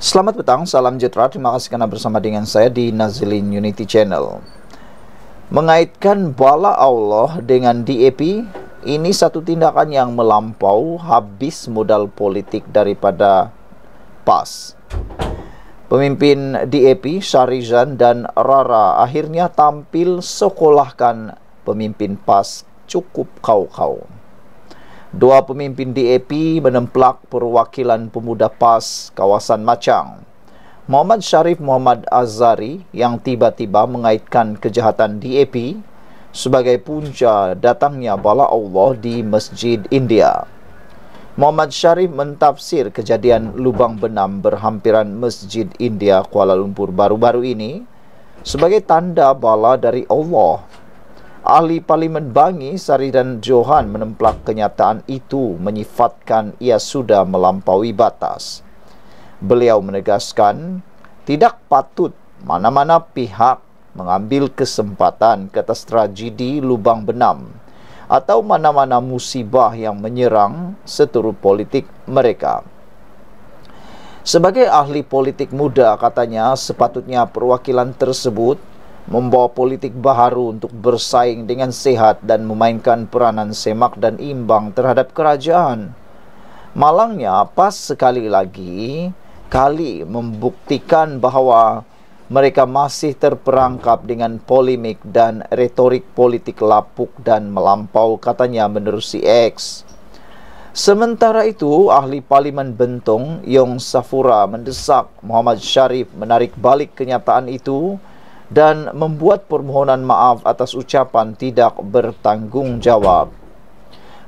Selamat petang, salam jutra, terima kasih kerana bersama dengan saya di Nazilin Unity Channel Mengaitkan bala Allah dengan DAP Ini satu tindakan yang melampau habis modal politik daripada PAS Pemimpin DAP, Syarizan dan Rara akhirnya tampil sekolahkan pemimpin PAS cukup kau-kau dua pemimpin DAP menemplak perwakilan pemuda PAS kawasan Macang. Muhammad Sharif Muhammad Azari yang tiba-tiba mengaitkan kejahatan DAP sebagai punca datangnya bala Allah di Masjid India. Muhammad Sharif mentafsir kejadian lubang benam berhampiran Masjid India Kuala Lumpur baru-baru ini sebagai tanda bala dari Allah Ahli Parlimen Bangi Saridan Johan menemplak kenyataan itu menyifatkan ia sudah melampaui batas. Beliau menegaskan tidak patut mana-mana pihak mengambil kesempatan kata tragedi lubang benam atau mana-mana musibah yang menyerang seturut politik mereka. Sebagai ahli politik muda katanya sepatutnya perwakilan tersebut membawa politik baharu untuk bersaing dengan sehat dan memainkan peranan semak dan imbang terhadap kerajaan. Malangnya, PAS sekali lagi kali membuktikan bahawa mereka masih terperangkap dengan polemik dan retorik politik lapuk dan melampau katanya menerusi X. Sementara itu, ahli Parlimen Bentong, Yong Safura mendesak Muhammad Sharif menarik balik kenyataan itu dan membuat permohonan maaf atas ucapan tidak bertanggungjawab.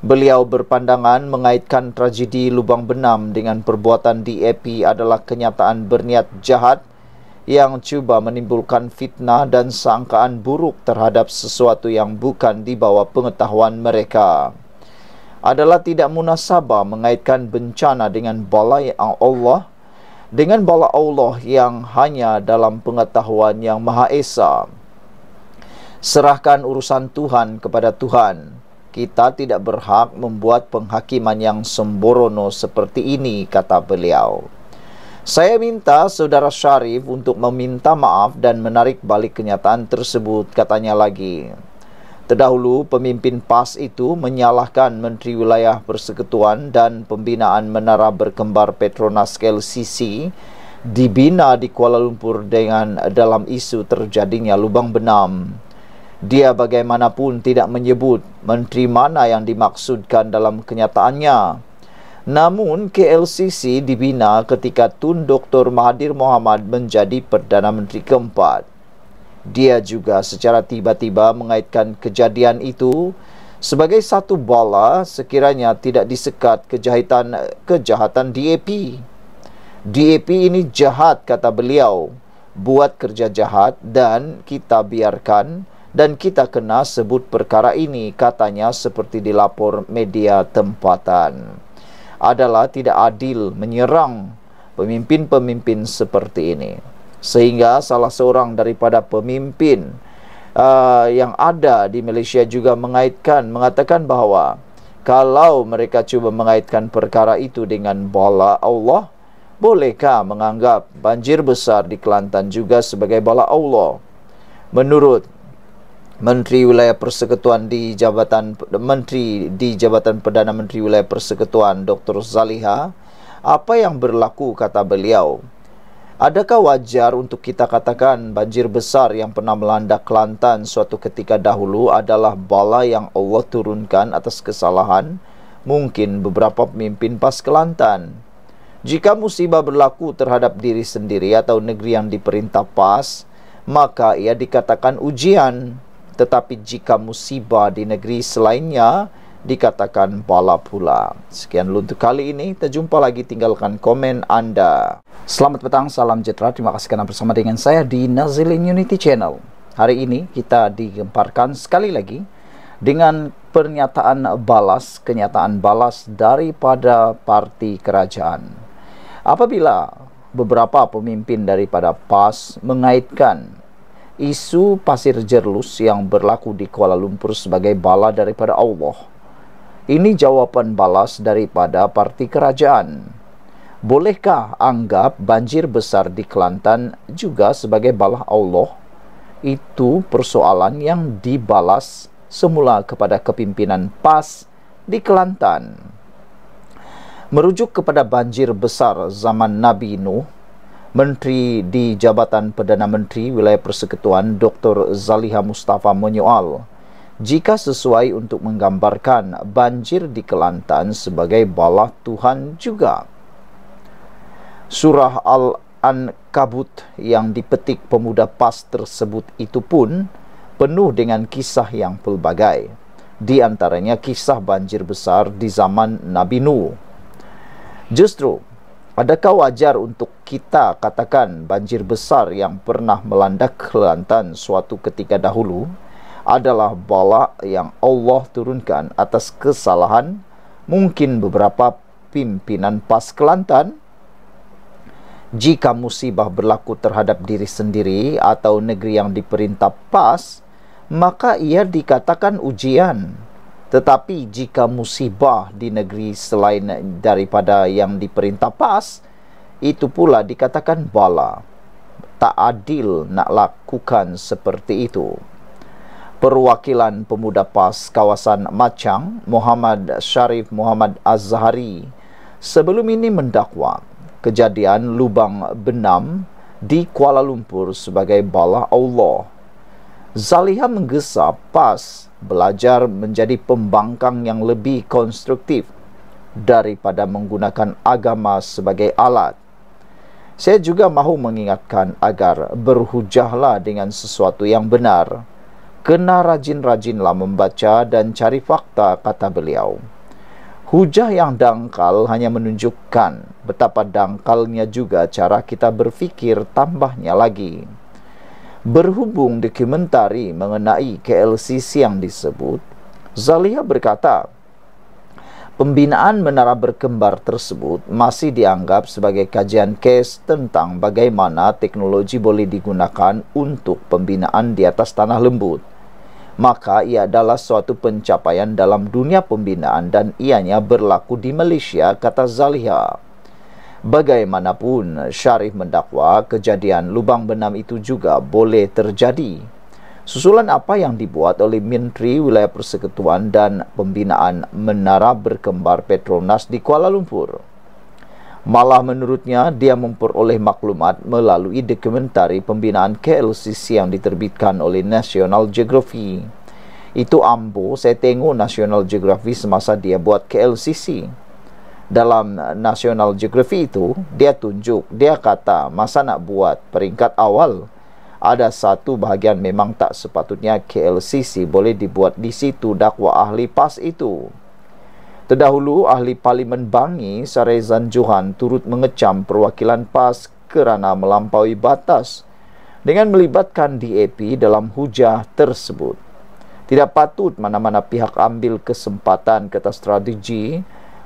Beliau berpandangan mengaitkan tragedi lubang benam dengan perbuatan DAP adalah kenyataan berniat jahat yang cuba menimbulkan fitnah dan sangkaan buruk terhadap sesuatu yang bukan di bawah pengetahuan mereka. Adalah tidak munasabah mengaitkan bencana dengan balai Allah dengan bala Allah yang hanya dalam pengetahuan yang Maha Esa. Serahkan urusan Tuhan kepada Tuhan. Kita tidak berhak membuat penghakiman yang semborono seperti ini, kata beliau. Saya minta saudara Syarif untuk meminta maaf dan menarik balik kenyataan tersebut, katanya lagi. Terdahulu, pemimpin PAS itu menyalahkan Menteri Wilayah Persekutuan dan Pembinaan Menara Berkembar Petronas KLCC dibina di Kuala Lumpur dengan dalam isu terjadinya lubang benam. Dia bagaimanapun tidak menyebut menteri mana yang dimaksudkan dalam kenyataannya. Namun KLCC dibina ketika Tun Dr. Mahathir Mohamad menjadi Perdana Menteri keempat dia juga secara tiba-tiba mengaitkan kejadian itu sebagai satu bala sekiranya tidak disekat kejahatan kejahatan DAP. DAP ini jahat kata beliau, buat kerja jahat dan kita biarkan dan kita kena sebut perkara ini katanya seperti dilapor media tempatan. Adalah tidak adil menyerang pemimpin-pemimpin seperti ini sehingga salah seorang daripada pemimpin uh, yang ada di Malaysia juga mengaitkan mengatakan bahawa kalau mereka cuba mengaitkan perkara itu dengan bala Allah bolehkah menganggap banjir besar di Kelantan juga sebagai bala Allah menurut Menteri Wilayah Persekutuan di Jabatan Menteri di Jabatan Perdana Menteri Wilayah Persekutuan Dr. Zaliha apa yang berlaku kata beliau Adakah wajar untuk kita katakan banjir besar yang pernah melanda Kelantan suatu ketika dahulu adalah bala yang Allah turunkan atas kesalahan mungkin beberapa pemimpin PAS Kelantan? Jika musibah berlaku terhadap diri sendiri atau negeri yang diperintah PAS, maka ia dikatakan ujian. Tetapi jika musibah di negeri selainnya, dikatakan bala pula. Sekian dulu untuk kali ini. Kita jumpa lagi. Tinggalkan komen anda. Selamat petang. Salam jetra. Terima kasih kerana bersama dengan saya di Nazilin Unity Channel. Hari ini kita digemparkan sekali lagi dengan pernyataan balas, kenyataan balas daripada parti kerajaan. Apabila beberapa pemimpin daripada PAS mengaitkan isu pasir jerlus yang berlaku di Kuala Lumpur sebagai bala daripada Allah ini jawapan balas daripada parti kerajaan. Bolehkah anggap banjir besar di Kelantan juga sebagai balah Allah? Itu persoalan yang dibalas semula kepada kepimpinan PAS di Kelantan. Merujuk kepada banjir besar zaman Nabi Nuh, Menteri di Jabatan Perdana Menteri Wilayah Persekutuan Dr. Zaliha Mustafa menyoal, jika sesuai untuk menggambarkan banjir di Kelantan sebagai bala Tuhan juga. Surah Al-Ankabut yang dipetik pemuda PAS tersebut itu pun penuh dengan kisah yang pelbagai. Di antaranya kisah banjir besar di zaman Nabi Nuh. Justru, adakah wajar untuk kita katakan banjir besar yang pernah melanda Kelantan suatu ketika dahulu? adalah bala yang Allah turunkan atas kesalahan mungkin beberapa pimpinan PAS Kelantan jika musibah berlaku terhadap diri sendiri atau negeri yang diperintah PAS maka ia dikatakan ujian tetapi jika musibah di negeri selain daripada yang diperintah PAS itu pula dikatakan bala tak adil nak lakukan seperti itu Perwakilan Pemuda PAS kawasan Macang, Muhammad Sharif Muhammad Azhari sebelum ini mendakwa kejadian lubang benam di Kuala Lumpur sebagai bala Allah. Zaliha menggesa PAS belajar menjadi pembangkang yang lebih konstruktif daripada menggunakan agama sebagai alat. Saya juga mahu mengingatkan agar berhujahlah dengan sesuatu yang benar kena rajin-rajinlah membaca dan cari fakta kata beliau. Hujah yang dangkal hanya menunjukkan betapa dangkalnya juga cara kita berfikir tambahnya lagi. Berhubung dokumentari mengenai KLCC yang disebut, Zalia berkata, Pembinaan menara berkembar tersebut masih dianggap sebagai kajian kes tentang bagaimana teknologi boleh digunakan untuk pembinaan di atas tanah lembut maka ia adalah suatu pencapaian dalam dunia pembinaan dan ianya berlaku di Malaysia, kata Zaliha. Bagaimanapun, Syarif mendakwa kejadian lubang benam itu juga boleh terjadi. Susulan apa yang dibuat oleh Menteri Wilayah Persekutuan dan Pembinaan Menara Berkembar Petronas di Kuala Lumpur? Malah menurutnya dia memperoleh maklumat melalui dokumentari pembinaan KLCC yang diterbitkan oleh National Geography. Itu Ambo, saya tengok National Geography semasa dia buat KLCC. Dalam National Geography itu, dia tunjuk, dia kata masa nak buat peringkat awal, ada satu bahagian memang tak sepatutnya KLCC boleh dibuat di situ dakwa ahli PAS itu. Terdahulu, ahli Parlimen Bangi Sarezan Johan turut mengecam perwakilan PAS kerana melampaui batas dengan melibatkan DAP dalam hujah tersebut. Tidak patut mana-mana pihak ambil kesempatan kata strategi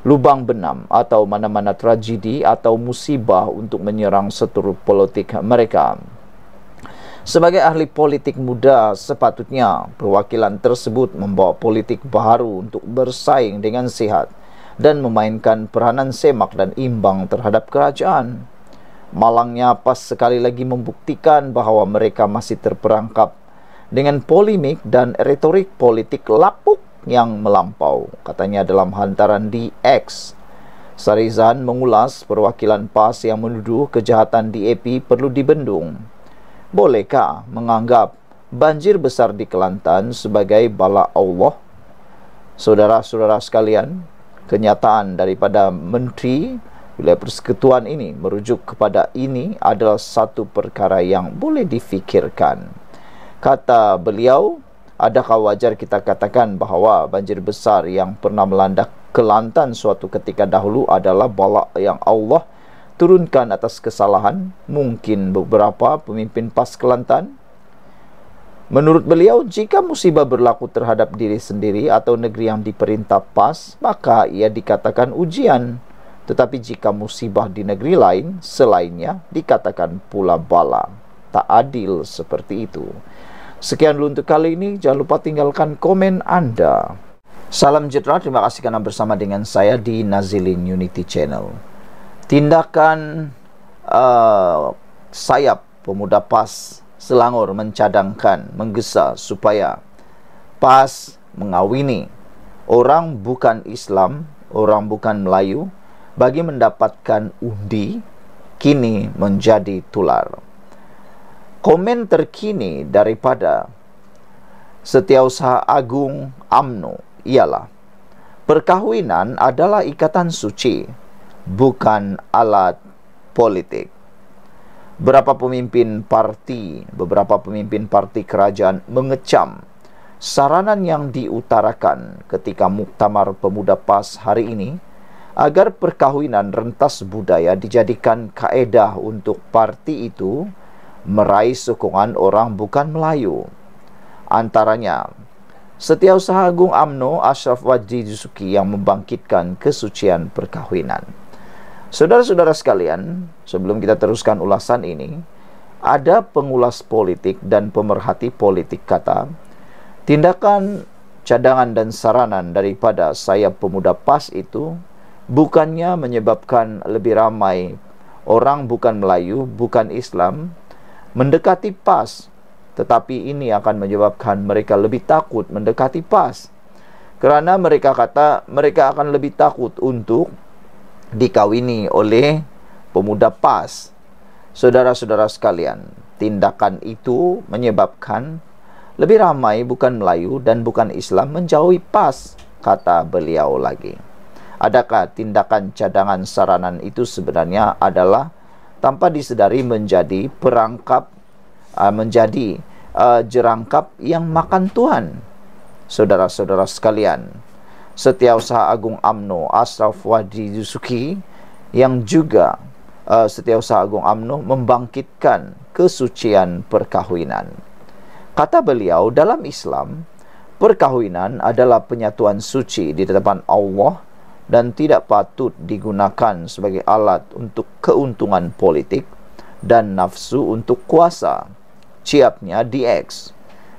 lubang benam atau mana-mana tragedi atau musibah untuk menyerang seturut politik mereka sebagai ahli politik muda sepatutnya perwakilan tersebut membawa politik baru untuk bersaing dengan sihat dan memainkan peranan semak dan imbang terhadap kerajaan malangnya pas sekali lagi membuktikan bahawa mereka masih terperangkap dengan polemik dan retorik politik lapuk yang melampau katanya dalam hantaran di X Sarizan mengulas perwakilan PAS yang menuduh kejahatan DAP perlu dibendung bolehkah menganggap banjir besar di Kelantan sebagai bala Allah? Saudara-saudara sekalian, kenyataan daripada menteri wilayah persekutuan ini merujuk kepada ini adalah satu perkara yang boleh difikirkan. Kata beliau, adakah wajar kita katakan bahawa banjir besar yang pernah melanda Kelantan suatu ketika dahulu adalah bala yang Allah turunkan atas kesalahan mungkin beberapa pemimpin PAS Kelantan. Menurut beliau, jika musibah berlaku terhadap diri sendiri atau negeri yang diperintah PAS, maka ia dikatakan ujian. Tetapi jika musibah di negeri lain selainnya dikatakan pula bala. Tak adil seperti itu. Sekian dulu untuk kali ini. Jangan lupa tinggalkan komen Anda. Salam Jetra, terima kasih karena bersama dengan saya di Nazilin Unity Channel. tindakan uh, sayap pemuda PAS Selangor mencadangkan menggesa supaya PAS mengawini orang bukan Islam, orang bukan Melayu bagi mendapatkan undi kini menjadi tular. Komen terkini daripada Setiausaha Agung AMNU ialah Perkahwinan adalah ikatan suci bukan alat politik. Beberapa pemimpin parti, beberapa pemimpin parti kerajaan mengecam saranan yang diutarakan ketika muktamar pemuda PAS hari ini agar perkahwinan rentas budaya dijadikan kaedah untuk parti itu meraih sokongan orang bukan Melayu. Antaranya, Setiausaha Agung AMNO Ashraf Wajdi Yusuki yang membangkitkan kesucian perkahwinan. Saudara-saudara sekalian, sebelum kita teruskan ulasan ini, ada pengulas politik dan pemerhati politik kata, tindakan cadangan dan saranan daripada sayap pemuda PAS itu bukannya menyebabkan lebih ramai orang bukan Melayu, bukan Islam mendekati PAS, tetapi ini akan menyebabkan mereka lebih takut mendekati PAS. Kerana mereka kata mereka akan lebih takut untuk dikawini oleh pemuda PAS. Saudara-saudara sekalian, tindakan itu menyebabkan lebih ramai bukan Melayu dan bukan Islam menjauhi PAS, kata beliau lagi. Adakah tindakan cadangan saranan itu sebenarnya adalah tanpa disedari menjadi perangkap, uh, menjadi uh, jerangkap yang makan Tuhan? Saudara-saudara sekalian, Setiausaha Agung Amno Asraf Wadi Yusuki yang juga uh, Setiausaha Agung Amno membangkitkan kesucian perkahwinan. Kata beliau, dalam Islam, perkahwinan adalah penyatuan suci di hadapan Allah dan tidak patut digunakan sebagai alat untuk keuntungan politik dan nafsu untuk kuasa. Ciapnya DX,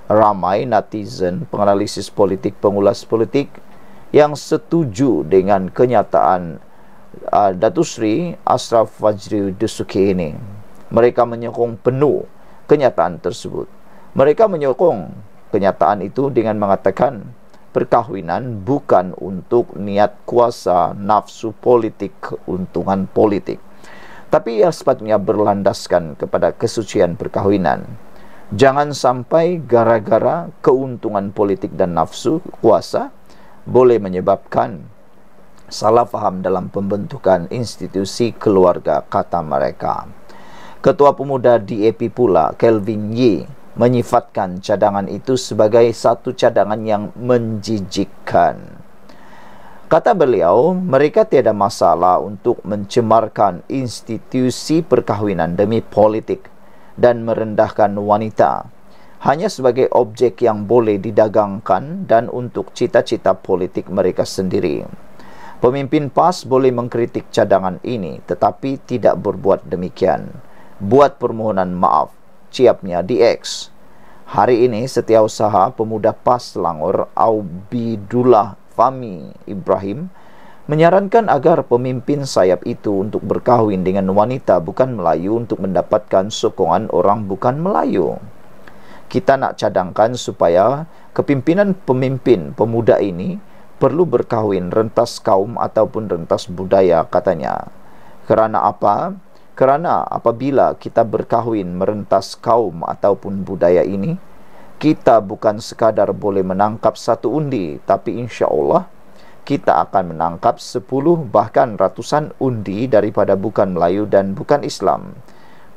ramai netizen penganalisis politik, pengulas politik, yang setuju dengan kenyataan uh, Datu Sri Asraf Fajri Dusuki ini. Mereka menyokong penuh kenyataan tersebut. Mereka menyokong kenyataan itu dengan mengatakan perkahwinan bukan untuk niat kuasa nafsu politik keuntungan politik. Tapi ia sepatutnya berlandaskan kepada kesucian perkahwinan. Jangan sampai gara-gara keuntungan politik dan nafsu kuasa, boleh menyebabkan salah faham dalam pembentukan institusi keluarga kata mereka. Ketua pemuda DAP pula, Kelvin Yee, menyifatkan cadangan itu sebagai satu cadangan yang menjijikkan. Kata beliau, mereka tiada masalah untuk mencemarkan institusi perkahwinan demi politik dan merendahkan wanita hanya sebagai objek yang boleh didagangkan dan untuk cita-cita politik mereka sendiri. Pemimpin PAS boleh mengkritik cadangan ini tetapi tidak berbuat demikian. Buat permohonan maaf, ciapnya di X. Hari ini setiausaha pemuda PAS Langor, Aubidullah Fami Ibrahim menyarankan agar pemimpin sayap itu untuk berkahwin dengan wanita bukan Melayu untuk mendapatkan sokongan orang bukan Melayu kita nak cadangkan supaya kepimpinan pemimpin pemuda ini perlu berkahwin rentas kaum ataupun rentas budaya katanya. Kerana apa? Kerana apabila kita berkahwin merentas kaum ataupun budaya ini, kita bukan sekadar boleh menangkap satu undi, tapi insya Allah kita akan menangkap sepuluh bahkan ratusan undi daripada bukan Melayu dan bukan Islam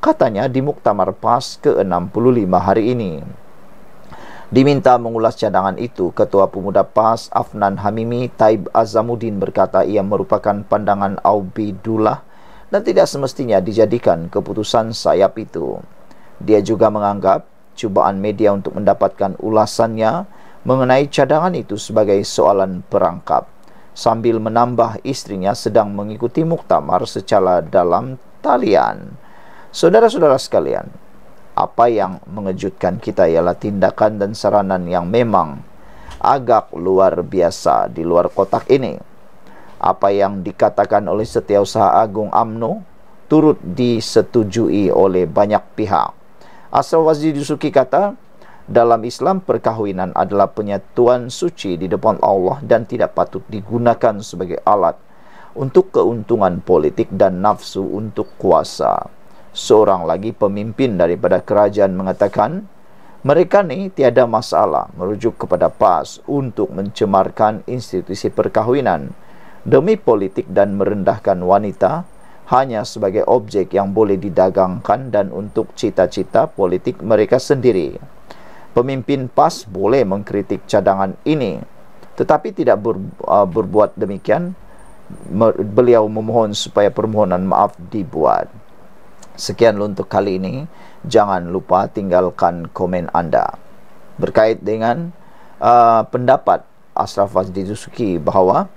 katanya di Muktamar PAS ke-65 hari ini. Diminta mengulas cadangan itu, Ketua Pemuda PAS Afnan Hamimi Taib Azamuddin berkata ia merupakan pandangan Dullah dan tidak semestinya dijadikan keputusan sayap itu. Dia juga menganggap cubaan media untuk mendapatkan ulasannya mengenai cadangan itu sebagai soalan perangkap sambil menambah istrinya sedang mengikuti muktamar secara dalam talian. Saudara-saudara sekalian, apa yang mengejutkan kita ialah tindakan dan saranan yang memang agak luar biasa di luar kotak ini. Apa yang dikatakan oleh Setiausaha Agung AMNO turut disetujui oleh banyak pihak. Asal Wazir Yusuki kata, dalam Islam perkahwinan adalah penyatuan suci di depan Allah dan tidak patut digunakan sebagai alat untuk keuntungan politik dan nafsu untuk kuasa seorang lagi pemimpin daripada kerajaan mengatakan mereka ni tiada masalah merujuk kepada PAS untuk mencemarkan institusi perkahwinan demi politik dan merendahkan wanita hanya sebagai objek yang boleh didagangkan dan untuk cita-cita politik mereka sendiri. Pemimpin PAS boleh mengkritik cadangan ini tetapi tidak ber, uh, berbuat demikian beliau memohon supaya permohonan maaf dibuat. Sekian untuk kali ini. Jangan lupa tinggalkan komen anda berkait dengan uh, pendapat Ashraf Fazli Zuzuki bahawa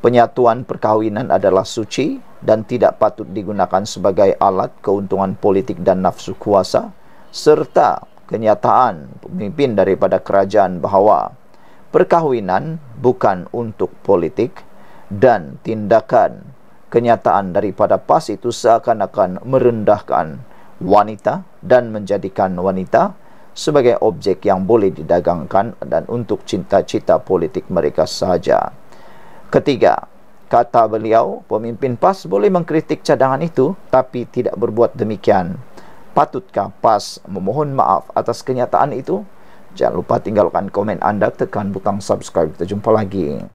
penyatuan perkahwinan adalah suci dan tidak patut digunakan sebagai alat keuntungan politik dan nafsu kuasa serta kenyataan pemimpin daripada kerajaan bahawa perkahwinan bukan untuk politik dan tindakan kenyataan daripada PAS itu seakan-akan merendahkan wanita dan menjadikan wanita sebagai objek yang boleh didagangkan dan untuk cinta-cita politik mereka sahaja. Ketiga, kata beliau, pemimpin PAS boleh mengkritik cadangan itu tapi tidak berbuat demikian. Patutkah PAS memohon maaf atas kenyataan itu? Jangan lupa tinggalkan komen anda, tekan butang subscribe. Kita jumpa lagi.